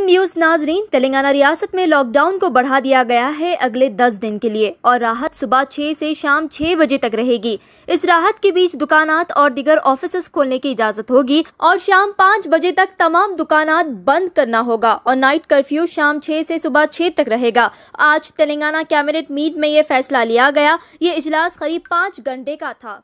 news नाजरीन तेलंगाना रियासत में लॉकडाउन को बढ़ा दिया गया है अगले 10 दिन के लिए और राहत सुबह 6 से शाम 6 बजे तक रहेगी इस राहत के बीच दुकानात और दिगर ऑफिस खोलने की इजाजत होगी और शाम 5 बजे तक तमाम दुकानात बंद करना होगा और नाइट कर्फ्यू शाम 6 से सुबह छह तक रहेगा आज तेलंगाना कैबिनेट मीट में ये फैसला लिया गया ये इजलास करीब पाँच घंटे का था